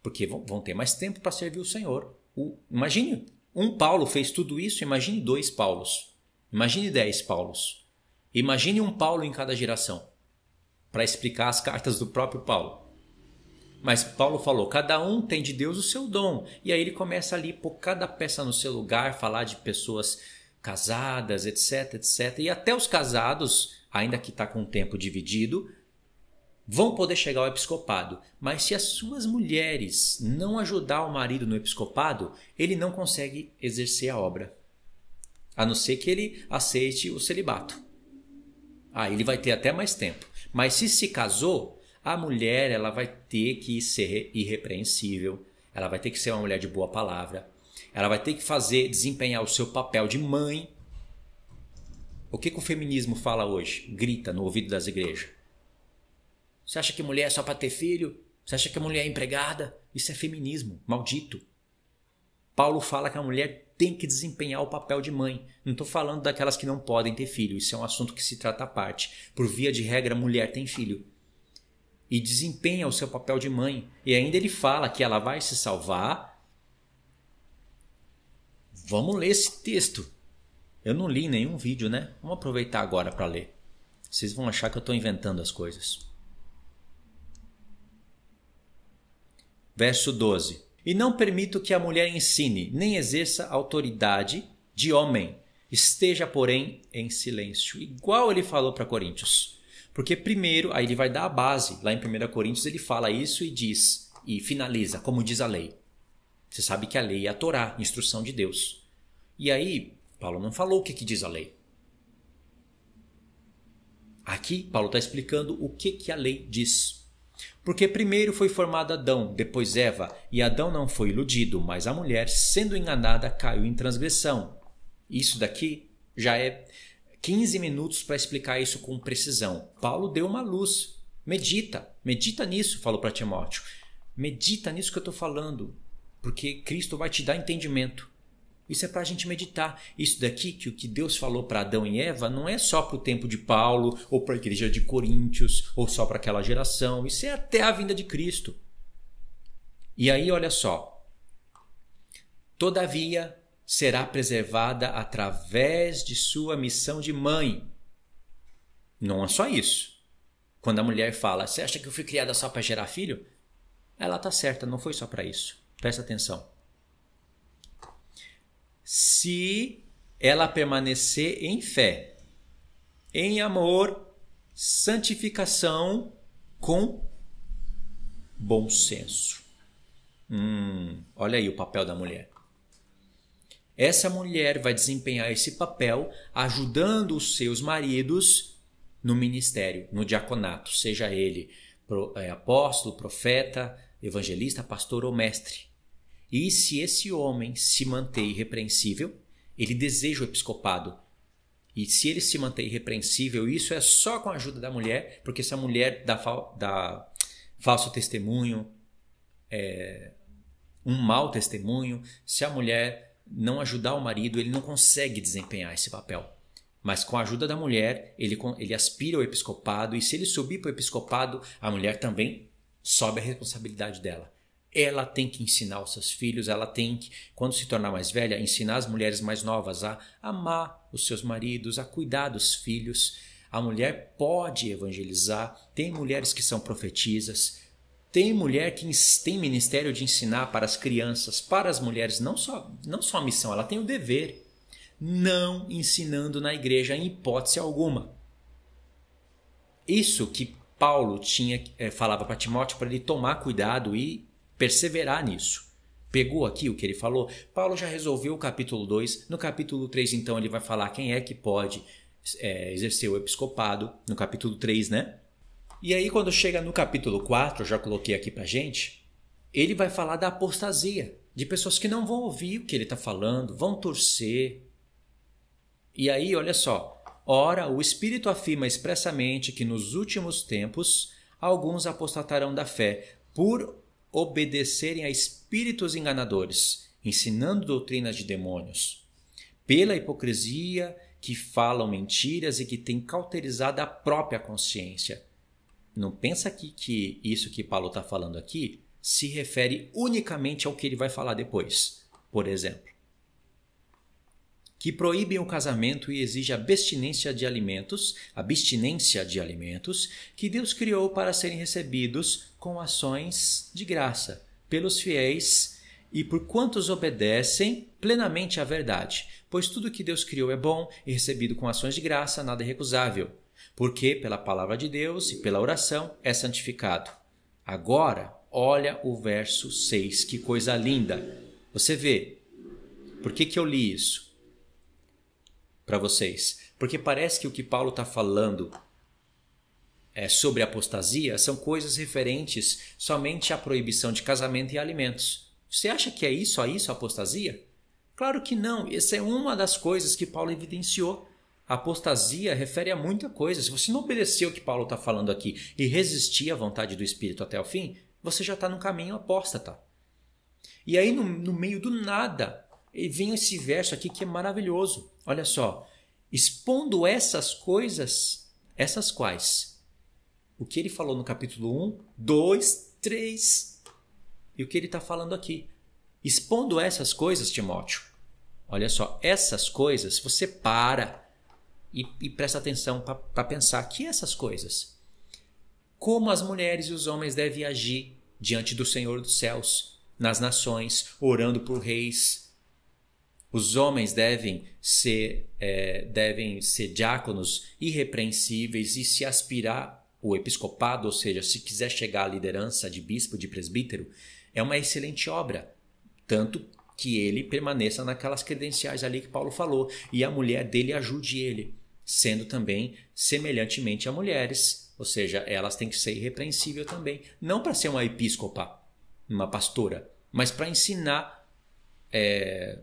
porque vão ter mais tempo para servir o Senhor. O, imagine, um Paulo fez tudo isso, imagine dois Paulos, imagine dez Paulos, imagine um Paulo em cada geração para explicar as cartas do próprio Paulo. Mas Paulo falou: cada um tem de Deus o seu dom. E aí ele começa ali por cada peça no seu lugar, falar de pessoas casadas, etc, etc. E até os casados, ainda que está com o tempo dividido, vão poder chegar ao episcopado. Mas se as suas mulheres não ajudar o marido no episcopado, ele não consegue exercer a obra. A não ser que ele aceite o celibato. Aí ah, ele vai ter até mais tempo. Mas se se casou, a mulher ela vai ter que ser irrepreensível, ela vai ter que ser uma mulher de boa palavra, ela vai ter que fazer, desempenhar o seu papel de mãe. O que, que o feminismo fala hoje? Grita no ouvido das igrejas. Você acha que mulher é só para ter filho? Você acha que mulher é empregada? Isso é feminismo, maldito. Paulo fala que a mulher tem que desempenhar o papel de mãe. Não estou falando daquelas que não podem ter filho, isso é um assunto que se trata à parte. Por via de regra, a mulher tem filho. E desempenha o seu papel de mãe. E ainda ele fala que ela vai se salvar. Vamos ler esse texto. Eu não li nenhum vídeo, né? Vamos aproveitar agora para ler. Vocês vão achar que eu estou inventando as coisas. Verso 12. E não permito que a mulher ensine, nem exerça autoridade de homem. Esteja, porém, em silêncio. Igual ele falou para Coríntios. Porque primeiro, aí ele vai dar a base. Lá em 1 Coríntios ele fala isso e diz, e finaliza, como diz a lei. Você sabe que a lei é a Torá, a instrução de Deus. E aí, Paulo não falou o que, que diz a lei. Aqui, Paulo está explicando o que, que a lei diz. Porque primeiro foi formado Adão, depois Eva, e Adão não foi iludido, mas a mulher, sendo enganada, caiu em transgressão. Isso daqui já é 15 minutos para explicar isso com precisão. Paulo deu uma luz. Medita, medita nisso, falou para Timóteo. Medita nisso que eu estou falando, porque Cristo vai te dar entendimento. Isso é para a gente meditar. Isso daqui que o que Deus falou para Adão e Eva não é só para o tempo de Paulo, ou para a igreja de Coríntios, ou só para aquela geração. Isso é até a vinda de Cristo. E aí, olha só. Todavia será preservada através de sua missão de mãe. Não é só isso. Quando a mulher fala, você acha que eu fui criada só para gerar filho? Ela tá certa, não foi só para isso. Presta atenção se ela permanecer em fé, em amor, santificação, com bom senso. Hum, olha aí o papel da mulher. Essa mulher vai desempenhar esse papel ajudando os seus maridos no ministério, no diaconato, seja ele é, apóstolo, profeta, evangelista, pastor ou mestre. E se esse homem se manter irrepreensível, ele deseja o episcopado. E se ele se manter irrepreensível, isso é só com a ajuda da mulher, porque se a mulher dá, dá falso testemunho, é, um mau testemunho, se a mulher não ajudar o marido, ele não consegue desempenhar esse papel. Mas com a ajuda da mulher, ele, ele aspira ao episcopado, e se ele subir para o episcopado, a mulher também sobe a responsabilidade dela ela tem que ensinar os seus filhos, ela tem que, quando se tornar mais velha, ensinar as mulheres mais novas a amar os seus maridos, a cuidar dos filhos. A mulher pode evangelizar, tem mulheres que são profetisas, tem mulher que tem ministério de ensinar para as crianças, para as mulheres, não só, não só a missão, ela tem o dever. Não ensinando na igreja em hipótese alguma. Isso que Paulo tinha eh, falava para Timóteo para ele tomar cuidado e perseverar nisso. Pegou aqui o que ele falou? Paulo já resolveu o capítulo 2. No capítulo 3, então, ele vai falar quem é que pode é, exercer o episcopado. No capítulo 3, né? E aí, quando chega no capítulo 4, já coloquei aqui pra gente, ele vai falar da apostasia, de pessoas que não vão ouvir o que ele está falando, vão torcer. E aí, olha só. Ora, o Espírito afirma expressamente que nos últimos tempos alguns apostatarão da fé por obedecerem a espíritos enganadores, ensinando doutrinas de demônios, pela hipocrisia que falam mentiras e que têm cauterizado a própria consciência. Não pensa aqui que isso que Paulo está falando aqui se refere unicamente ao que ele vai falar depois. Por exemplo, que proíbem o casamento e exige abstinência de alimentos, abstinência de alimentos que Deus criou para serem recebidos com ações de graça pelos fiéis e por quantos obedecem plenamente à verdade. Pois tudo que Deus criou é bom e recebido com ações de graça, nada é recusável. Porque pela palavra de Deus e pela oração é santificado. Agora, olha o verso 6, que coisa linda. Você vê, por que, que eu li isso para vocês? Porque parece que o que Paulo está falando é, sobre apostasia são coisas referentes somente à proibição de casamento e alimentos. Você acha que é isso a isso a apostasia? Claro que não. Essa é uma das coisas que Paulo evidenciou. A apostasia refere a muita coisa. Se você não obedeceu o que Paulo está falando aqui e resistir à vontade do Espírito até o fim, você já está no caminho apóstata. E aí, no, no meio do nada, vem esse verso aqui que é maravilhoso. Olha só. Expondo essas coisas, essas quais? o que ele falou no capítulo 1, 2, 3 e o que ele está falando aqui. Expondo essas coisas, Timóteo, olha só, essas coisas você para e, e presta atenção para pensar que essas coisas, como as mulheres e os homens devem agir diante do Senhor dos céus, nas nações, orando por reis. Os homens devem ser, é, devem ser diáconos irrepreensíveis e se aspirar o episcopado, ou seja, se quiser chegar à liderança de bispo, de presbítero, é uma excelente obra, tanto que ele permaneça naquelas credenciais ali que Paulo falou e a mulher dele ajude ele, sendo também semelhantemente a mulheres, ou seja, elas têm que ser irrepreensível também, não para ser uma episcopa, uma pastora, mas para ensinar é,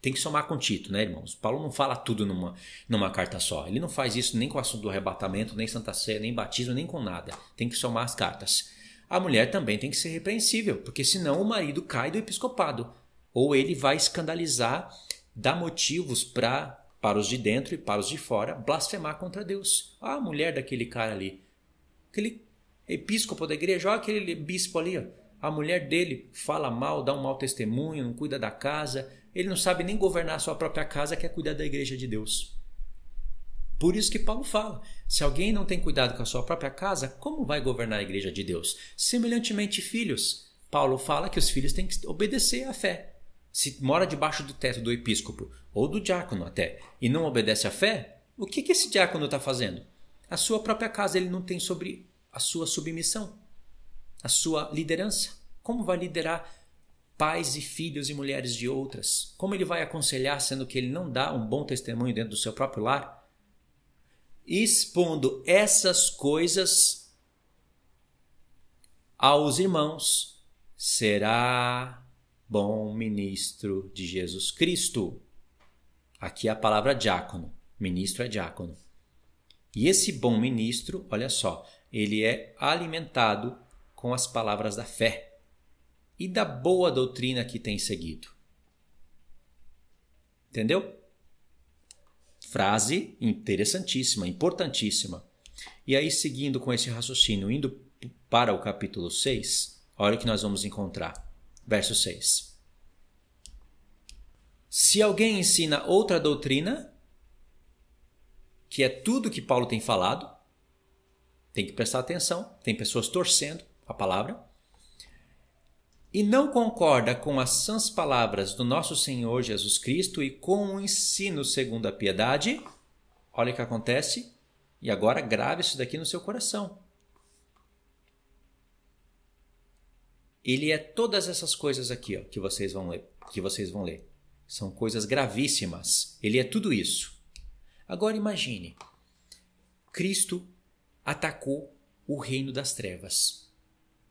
tem que somar com Tito, né, irmãos? Paulo não fala tudo numa, numa carta só. Ele não faz isso nem com o assunto do arrebatamento, nem Santa Sé, nem batismo, nem com nada. Tem que somar as cartas. A mulher também tem que ser repreensível, porque senão o marido cai do episcopado. Ou ele vai escandalizar, dar motivos pra, para os de dentro e para os de fora blasfemar contra Deus. Ah, a mulher daquele cara ali. Aquele episcopo da igreja, olha aquele bispo ali, ó a mulher dele fala mal, dá um mau testemunho, não cuida da casa, ele não sabe nem governar a sua própria casa, quer cuidar da igreja de Deus. Por isso que Paulo fala: se alguém não tem cuidado com a sua própria casa, como vai governar a igreja de Deus? Semelhantemente, filhos. Paulo fala que os filhos têm que obedecer à fé. Se mora debaixo do teto do episcopo ou do diácono até e não obedece à fé, o que, que esse diácono está fazendo? A sua própria casa ele não tem sobre a sua submissão a sua liderança. Como vai liderar pais e filhos e mulheres de outras? Como ele vai aconselhar, sendo que ele não dá um bom testemunho dentro do seu próprio lar? Expondo essas coisas aos irmãos, será bom ministro de Jesus Cristo. Aqui é a palavra diácono. Ministro é diácono. E esse bom ministro, olha só, ele é alimentado com as palavras da fé e da boa doutrina que tem seguido. Entendeu? Frase interessantíssima, importantíssima. E aí, seguindo com esse raciocínio, indo para o capítulo 6, olha o que nós vamos encontrar. Verso 6. Se alguém ensina outra doutrina, que é tudo que Paulo tem falado, tem que prestar atenção, tem pessoas torcendo, a palavra, e não concorda com as sãs palavras do nosso Senhor Jesus Cristo e com o ensino segundo a piedade, olha o que acontece, e agora grave isso daqui no seu coração. Ele é todas essas coisas aqui, ó, que vocês vão ler, que vocês vão ler. São coisas gravíssimas. Ele é tudo isso. Agora imagine. Cristo atacou o reino das trevas.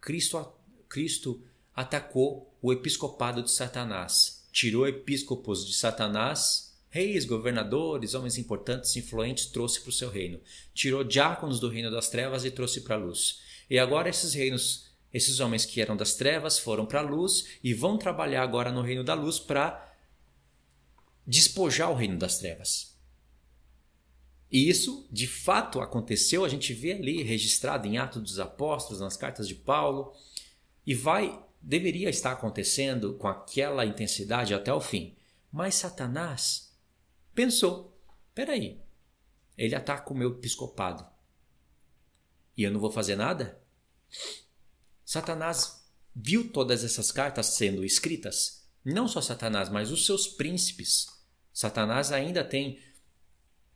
Cristo, Cristo atacou o episcopado de Satanás, tirou episcopos de Satanás, reis, governadores, homens importantes, influentes, trouxe para o seu reino, tirou diáconos do reino das trevas e trouxe para a luz. E agora esses reinos, esses homens que eram das trevas foram para a luz e vão trabalhar agora no reino da luz para despojar o reino das trevas. E isso, de fato, aconteceu, a gente vê ali registrado em Atos dos Apóstolos, nas cartas de Paulo, e vai deveria estar acontecendo com aquela intensidade até o fim. Mas Satanás pensou: peraí, ele ataca tá o meu episcopado e eu não vou fazer nada? Satanás viu todas essas cartas sendo escritas, não só Satanás, mas os seus príncipes. Satanás ainda tem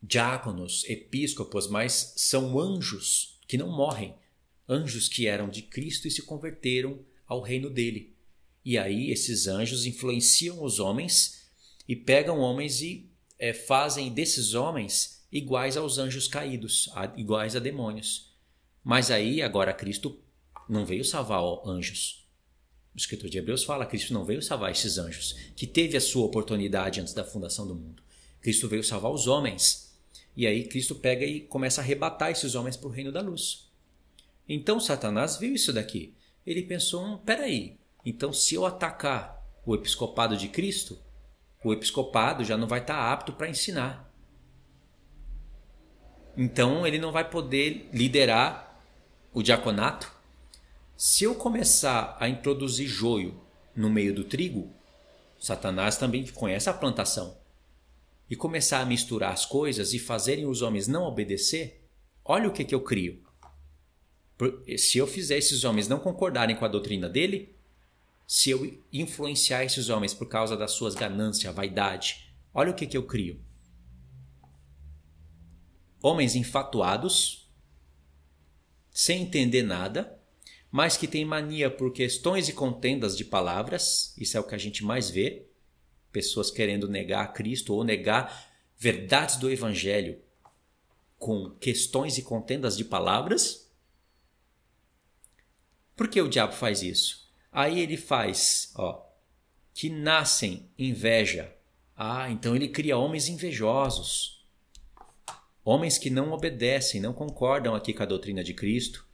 diáconos, episcopos, mas são anjos que não morrem, anjos que eram de Cristo e se converteram ao reino dele. E aí esses anjos influenciam os homens e pegam homens e é, fazem desses homens iguais aos anjos caídos, a, iguais a demônios. Mas aí agora Cristo não veio salvar anjos. O escritor de Hebreus fala: Cristo não veio salvar esses anjos, que teve a sua oportunidade antes da fundação do mundo. Cristo veio salvar os homens. E aí Cristo pega e começa a arrebatar esses homens para o reino da luz. Então Satanás viu isso daqui. Ele pensou: hum, peraí, então se eu atacar o episcopado de Cristo, o episcopado já não vai estar tá apto para ensinar. Então ele não vai poder liderar o diaconato. Se eu começar a introduzir joio no meio do trigo, Satanás também conhece a plantação e começar a misturar as coisas e fazerem os homens não obedecer, olha o que, que eu crio. Se eu fizer esses homens não concordarem com a doutrina dele, se eu influenciar esses homens por causa das suas ganâncias, vaidade, olha o que, que eu crio. Homens infatuados, sem entender nada, mas que têm mania por questões e contendas de palavras, isso é o que a gente mais vê, pessoas querendo negar Cristo ou negar verdades do Evangelho com questões e contendas de palavras? Por que o diabo faz isso? Aí ele faz, ó, que nascem inveja. Ah, então ele cria homens invejosos. Homens que não obedecem, não concordam aqui com a doutrina de Cristo.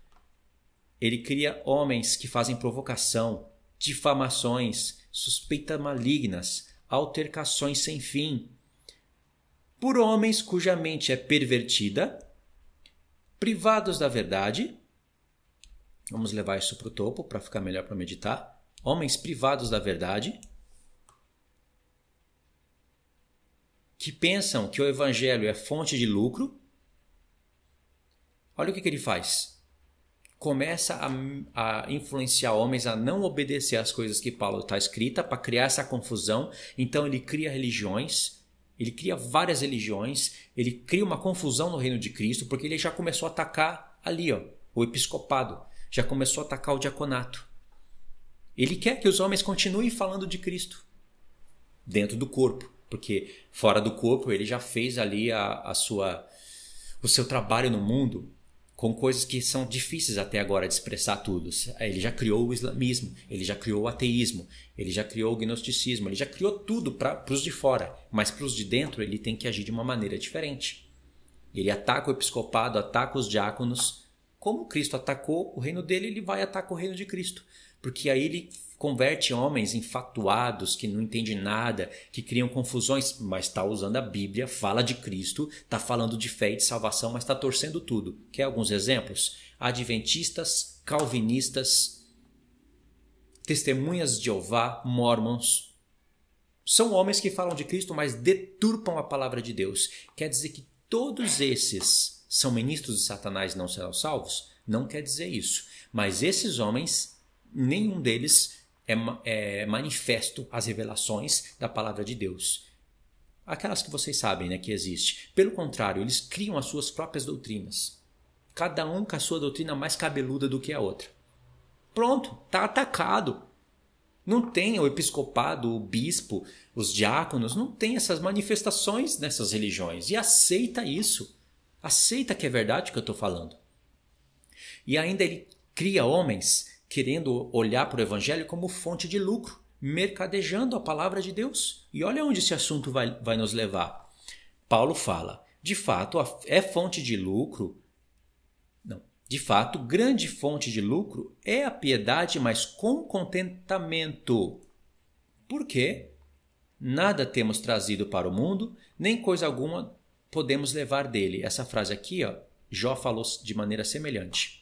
Ele cria homens que fazem provocação, difamações, suspeitas malignas, altercações sem fim, por homens cuja mente é pervertida, privados da verdade. Vamos levar isso para o topo para ficar melhor para meditar. Homens privados da verdade, que pensam que o evangelho é fonte de lucro. Olha o que, que ele faz começa a, a, influenciar homens a não obedecer às coisas que Paulo está escrita para criar essa confusão. Então ele cria religiões, ele cria várias religiões, ele cria uma confusão no reino de Cristo, porque ele já começou a atacar ali, ó, o episcopado, já começou a atacar o diaconato. Ele quer que os homens continuem falando de Cristo dentro do corpo, porque fora do corpo ele já fez ali a, a sua o seu trabalho no mundo, com coisas que são difíceis até agora de expressar tudo. Ele já criou o islamismo, ele já criou o ateísmo, ele já criou o gnosticismo, ele já criou tudo para os de fora, mas para os de dentro ele tem que agir de uma maneira diferente. Ele ataca o episcopado, ataca os diáconos. Como Cristo atacou o reino dele, ele vai atacar o reino de Cristo. Porque aí ele converte homens enfatuados que não entendem nada, que criam confusões, mas está usando a Bíblia, fala de Cristo, está falando de fé e de salvação, mas está torcendo tudo. Quer alguns exemplos? Adventistas, calvinistas, testemunhas de Jeová, mormons. São homens que falam de Cristo, mas deturpam a palavra de Deus. Quer dizer que todos esses são ministros de Satanás e não serão salvos? Não quer dizer isso. Mas esses homens, nenhum deles é, é manifesto as revelações da palavra de Deus aquelas que vocês sabem né, que existe. Pelo contrário, eles criam as suas próprias doutrinas. Cada um com a sua doutrina mais cabeluda do que a outra. Pronto, tá atacado. Não tem o episcopado, o bispo, os diáconos, não tem essas manifestações nessas religiões. E aceita isso. Aceita que é verdade o que eu estou falando. E ainda ele cria homens querendo olhar para o evangelho como fonte de lucro, mercadejando a palavra de Deus. E olha onde esse assunto vai, vai nos levar. Paulo fala: de fato, é fonte de lucro. Não. De fato, grande fonte de lucro é a piedade, mas com contentamento. Por quê? Nada temos trazido para o mundo, nem coisa alguma podemos levar dele. Essa frase aqui, ó, Jó falou de maneira semelhante.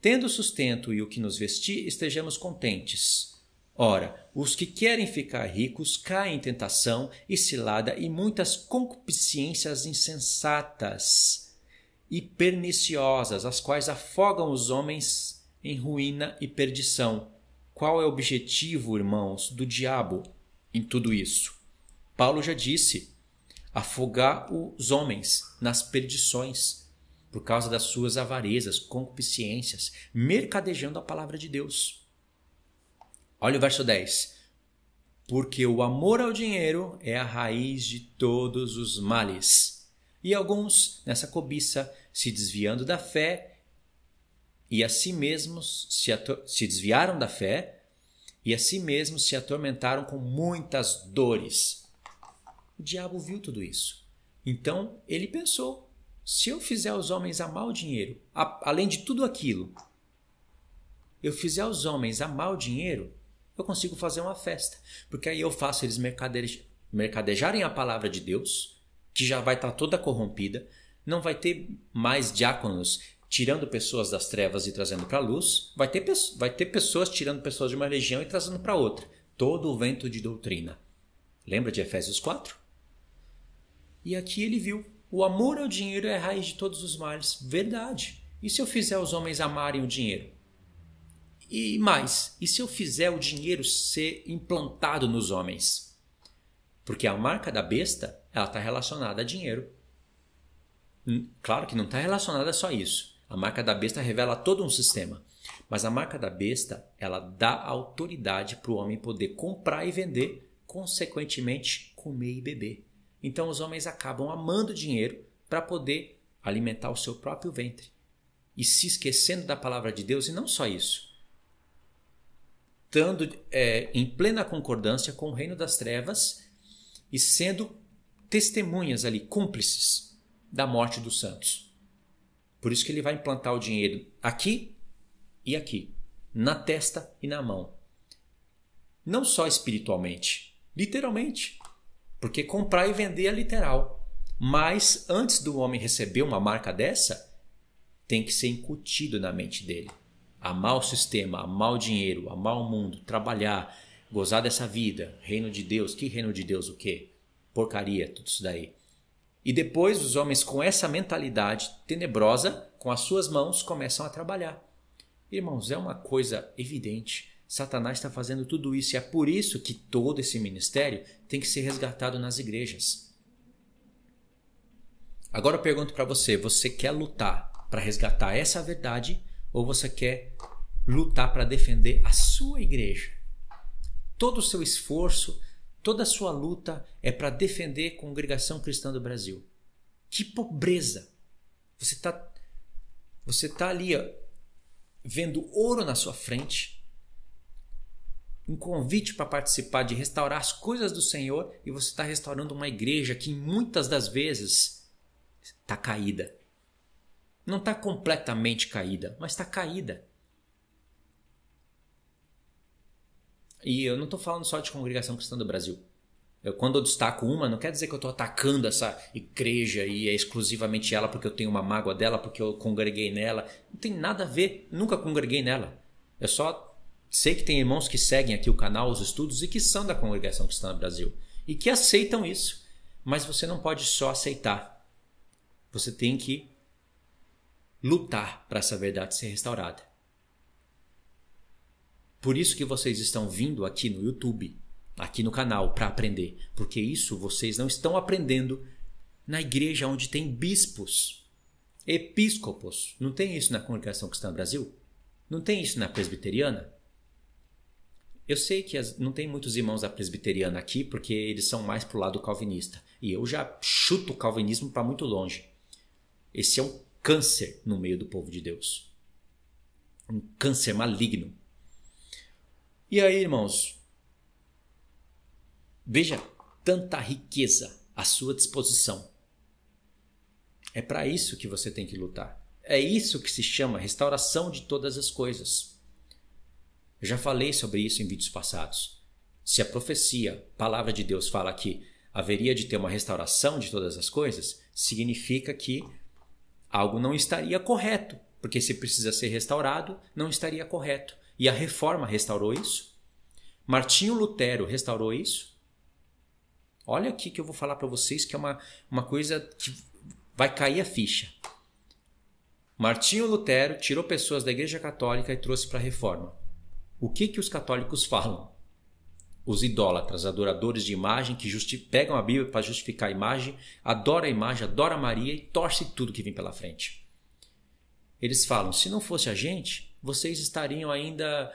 Tendo sustento e o que nos vestir, estejamos contentes. Ora, os que querem ficar ricos caem em tentação e cilada e muitas concupiscências insensatas e perniciosas, as quais afogam os homens em ruína e perdição. Qual é o objetivo, irmãos, do diabo em tudo isso? Paulo já disse: afogar os homens nas perdições, por causa das suas avarezas, concupiscências, mercadejando a palavra de Deus. Olha o verso 10. Porque o amor ao dinheiro é a raiz de todos os males. E alguns, nessa cobiça, se desviando da fé, e a si mesmos se, se desviaram da fé, e a si mesmos se atormentaram com muitas dores. O diabo viu tudo isso. Então ele pensou: se eu fizer os homens amar o dinheiro, a, além de tudo aquilo, eu fizer os homens amar o dinheiro, eu consigo fazer uma festa. Porque aí eu faço eles mercadejarem a palavra de Deus, que já vai estar tá toda corrompida, não vai ter mais diáconos tirando pessoas das trevas e trazendo para a luz, vai ter, vai ter pessoas tirando pessoas de uma religião e trazendo para outra. Todo o vento de doutrina. Lembra de Efésios 4? E aqui ele viu o amor ao dinheiro é a raiz de todos os males. Verdade. E se eu fizer os homens amarem o dinheiro? E mais, e se eu fizer o dinheiro ser implantado nos homens? Porque a marca da besta, ela está relacionada a dinheiro. Hum, claro que não está relacionada só a isso. A marca da besta revela todo um sistema. Mas a marca da besta, ela dá autoridade para o homem poder comprar e vender, consequentemente comer e beber. Então os homens acabam amando o dinheiro para poder alimentar o seu próprio ventre e se esquecendo da palavra de Deus, e não só isso, estando é, em plena concordância com o reino das trevas e sendo testemunhas ali, cúmplices da morte dos santos. Por isso que ele vai implantar o dinheiro aqui e aqui, na testa e na mão. Não só espiritualmente, literalmente porque comprar e vender é literal. Mas antes do homem receber uma marca dessa, tem que ser incutido na mente dele. Amar o sistema, amar o dinheiro, amar o mundo, trabalhar, gozar dessa vida, reino de Deus, que reino de Deus o quê? Porcaria, tudo isso daí. E depois os homens com essa mentalidade tenebrosa, com as suas mãos, começam a trabalhar. Irmãos, é uma coisa evidente. Satanás está fazendo tudo isso e é por isso que todo esse ministério tem que ser resgatado nas igrejas. Agora eu pergunto para você: você quer lutar para resgatar essa verdade ou você quer lutar para defender a sua igreja? Todo o seu esforço, toda a sua luta é para defender a congregação cristã do Brasil. Que pobreza! Você está você tá ali ó, vendo ouro na sua frente um convite para participar de restaurar as coisas do Senhor e você está restaurando uma igreja que muitas das vezes está caída. Não está completamente caída, mas está caída. E eu não estou falando só de congregação cristã do Brasil. Eu, quando eu destaco uma, não quer dizer que eu estou atacando essa igreja e é exclusivamente ela porque eu tenho uma mágoa dela, porque eu congreguei nela. Não tem nada a ver. Nunca congreguei nela. Eu só sei que tem irmãos que seguem aqui o canal, os estudos e que são da Congregação Cristã no Brasil e que aceitam isso. Mas você não pode só aceitar. Você tem que lutar para essa verdade ser restaurada. Por isso que vocês estão vindo aqui no YouTube, aqui no canal para aprender, porque isso vocês não estão aprendendo na igreja onde tem bispos, episcopos. Não tem isso na Congregação Cristã no Brasil? Não tem isso na presbiteriana? Eu sei que as, não tem muitos irmãos da presbiteriana aqui, porque eles são mais pro lado calvinista. E eu já chuto o calvinismo para muito longe. Esse é um câncer no meio do povo de Deus. Um câncer maligno. E aí, irmãos? Veja tanta riqueza à sua disposição. É para isso que você tem que lutar. É isso que se chama restauração de todas as coisas. Eu já falei sobre isso em vídeos passados. Se a profecia, palavra de Deus, fala que haveria de ter uma restauração de todas as coisas, significa que algo não estaria correto, porque se precisa ser restaurado, não estaria correto. E a reforma restaurou isso? Martinho Lutero restaurou isso? Olha aqui que eu vou falar para vocês que é uma, uma coisa que vai cair a ficha. Martinho Lutero tirou pessoas da Igreja Católica e trouxe para a reforma. O que, que os católicos falam? Os idólatras, adoradores de imagem, que pegam a Bíblia para justificar a imagem, adora a imagem, adora Maria e torce tudo que vem pela frente. Eles falam: se não fosse a gente, vocês estariam ainda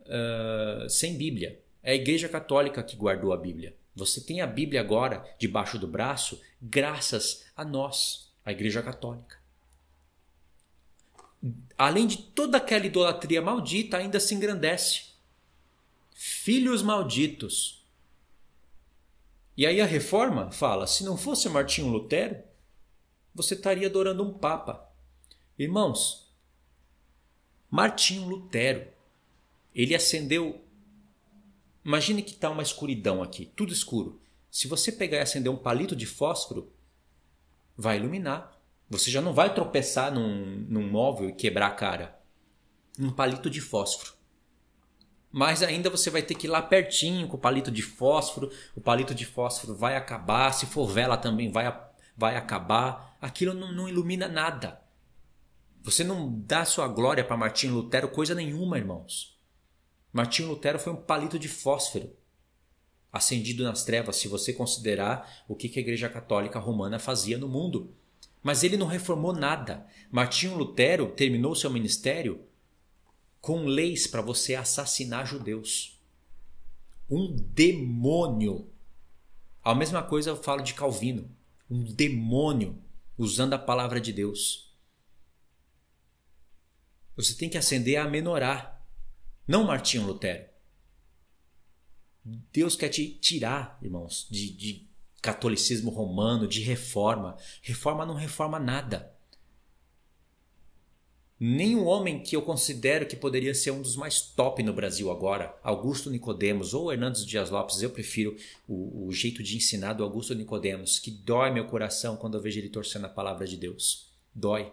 uh, sem Bíblia. É a Igreja Católica que guardou a Bíblia. Você tem a Bíblia agora debaixo do braço, graças a nós, a Igreja Católica além de toda aquela idolatria maldita, ainda se engrandece. Filhos malditos. E aí a reforma fala: se não fosse Martinho Lutero, você estaria adorando um Papa. Irmãos, Martinho Lutero, ele acendeu. Imagine que está uma escuridão aqui, tudo escuro. Se você pegar e acender um palito de fósforo, vai iluminar. Você já não vai tropeçar num, num móvel e quebrar a cara. Um palito de fósforo. Mas ainda você vai ter que ir lá pertinho com o palito de fósforo. O palito de fósforo vai acabar. Se for vela também vai, vai acabar. Aquilo não, não ilumina nada. Você não dá sua glória para Martinho Lutero coisa nenhuma, irmãos. Martinho Lutero foi um palito de fósforo acendido nas trevas, se você considerar o que a Igreja Católica Romana fazia no mundo. Mas ele não reformou nada. Martinho Lutero terminou seu ministério com leis para você assassinar judeus. Um demônio. A mesma coisa eu falo de Calvino. Um demônio usando a palavra de Deus. Você tem que acender a menorar, não Martinho Lutero. Deus quer te tirar, irmãos, de, de catolicismo romano, de reforma. Reforma não reforma nada. Nenhum homem que eu considero que poderia ser um dos mais top no Brasil agora, Augusto Nicodemos ou Hernandes Dias Lopes, eu prefiro o, o jeito de ensinar do Augusto Nicodemos, que dói meu coração quando eu vejo ele torcendo a palavra de Deus. Dói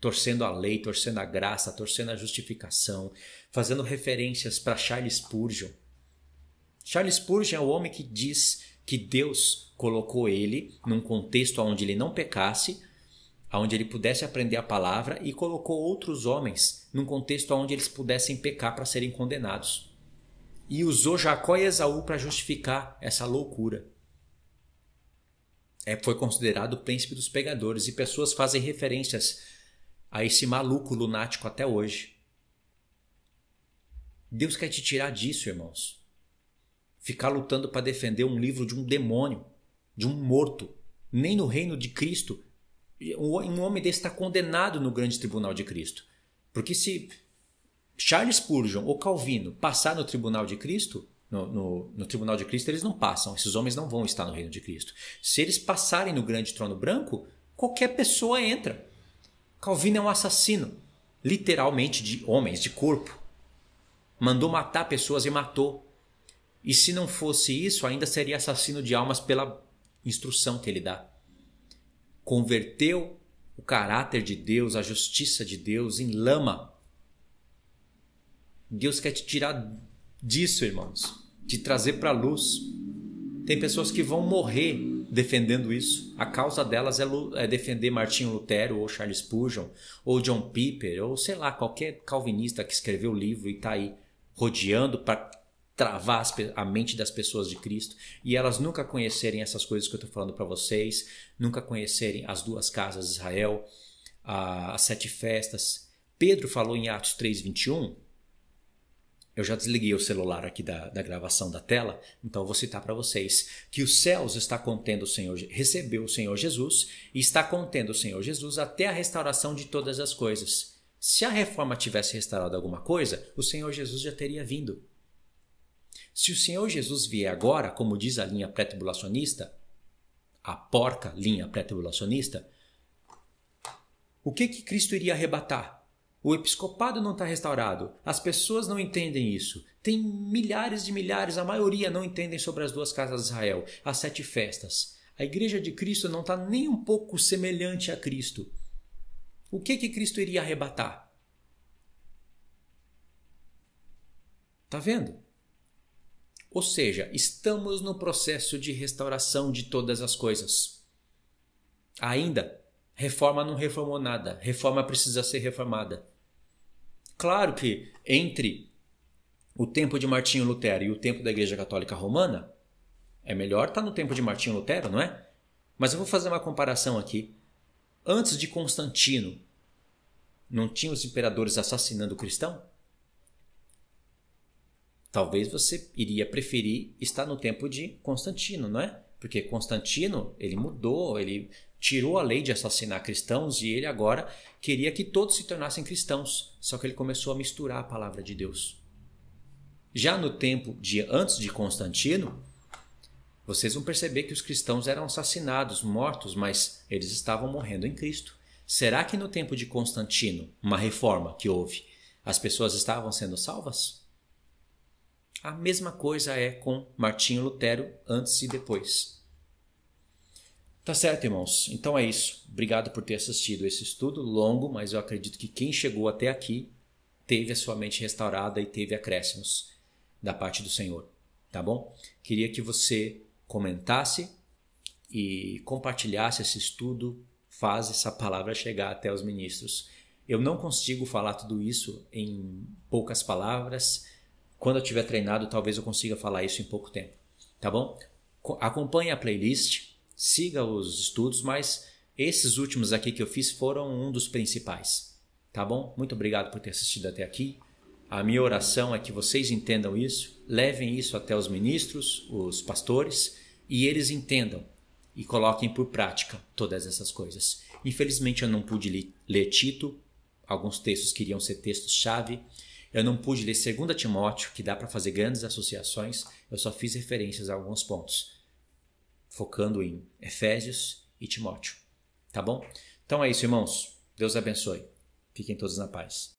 torcendo a lei, torcendo a graça, torcendo a justificação, fazendo referências para Charles Spurgeon. Charles Spurgeon é o homem que diz que Deus colocou ele num contexto onde ele não pecasse, onde ele pudesse aprender a palavra e colocou outros homens num contexto onde eles pudessem pecar para serem condenados. E usou Jacó e Esaú para justificar essa loucura. É, foi considerado o príncipe dos pegadores e pessoas fazem referências a esse maluco lunático até hoje. Deus quer te tirar disso, irmãos ficar lutando para defender um livro de um demônio, de um morto. Nem no reino de Cristo. Um homem desse está condenado no grande tribunal de Cristo. Porque se Charles Spurgeon ou Calvino passar no tribunal de Cristo, no, no, no, tribunal de Cristo eles não passam, esses homens não vão estar no reino de Cristo. Se eles passarem no grande trono branco, qualquer pessoa entra. Calvino é um assassino, literalmente de homens, de corpo. Mandou matar pessoas e matou. E se não fosse isso, ainda seria assassino de almas pela instrução que ele dá. Converteu o caráter de Deus, a justiça de Deus em lama. Deus quer te tirar disso, irmãos, te trazer para a luz. Tem pessoas que vão morrer defendendo isso. A causa delas é, é, defender Martinho Lutero ou Charles Spurgeon ou John Piper ou sei lá, qualquer calvinista que escreveu o livro e está aí rodeando para travar a mente das pessoas de Cristo e elas nunca conhecerem essas coisas que eu estou falando para vocês, nunca conhecerem as duas casas de Israel, as sete festas. Pedro falou em Atos 3:21. Eu já desliguei o celular aqui da, da gravação da tela, então eu vou citar para vocês que os céus está contendo o Senhor, recebeu o Senhor Jesus e está contendo o Senhor Jesus até a restauração de todas as coisas. Se a reforma tivesse restaurado alguma coisa, o Senhor Jesus já teria vindo. Se o Senhor Jesus vier agora, como diz a linha pré-tribulacionista, a porca linha pré-tribulacionista, o que que Cristo iria arrebatar? O episcopado não está restaurado, as pessoas não entendem isso. Tem milhares de milhares, a maioria não entendem sobre as duas casas de Israel, as sete festas. A igreja de Cristo não está nem um pouco semelhante a Cristo. O que que Cristo iria arrebatar? Tá vendo? Ou seja, estamos no processo de restauração de todas as coisas. Ainda, reforma não reformou nada, reforma precisa ser reformada. Claro que entre o tempo de Martinho Lutero e o tempo da Igreja Católica Romana, é melhor estar tá no tempo de Martinho Lutero, não é? Mas eu vou fazer uma comparação aqui. Antes de Constantino, não tinha os imperadores assassinando o cristão? Talvez você iria preferir estar no tempo de Constantino, não é? Porque Constantino, ele mudou, ele tirou a lei de assassinar cristãos e ele agora queria que todos se tornassem cristãos, só que ele começou a misturar a palavra de Deus. Já no tempo de antes de Constantino, vocês vão perceber que os cristãos eram assassinados, mortos, mas eles estavam morrendo em Cristo. Será que no tempo de Constantino, uma reforma que houve, as pessoas estavam sendo salvas? A mesma coisa é com Martinho Lutero, antes e depois. Tá certo, irmãos? Então é isso. Obrigado por ter assistido esse estudo longo, mas eu acredito que quem chegou até aqui teve a sua mente restaurada e teve acréscimos da parte do Senhor, tá bom? Queria que você comentasse e compartilhasse esse estudo, faz essa palavra chegar até os ministros. Eu não consigo falar tudo isso em poucas palavras, quando eu tiver treinado, talvez eu consiga falar isso em pouco tempo, tá bom? Acompanhe a playlist, siga os estudos, mas esses últimos aqui que eu fiz foram um dos principais, tá bom? Muito obrigado por ter assistido até aqui. A minha oração é que vocês entendam isso, levem isso até os ministros, os pastores, e eles entendam e coloquem por prática todas essas coisas. Infelizmente eu não pude ler Tito, alguns textos queriam ser textos-chave, eu não pude ler 2 Timóteo, que dá para fazer grandes associações, eu só fiz referências a alguns pontos, focando em Efésios e Timóteo. Tá bom? Então é isso, irmãos. Deus abençoe. Fiquem todos na paz.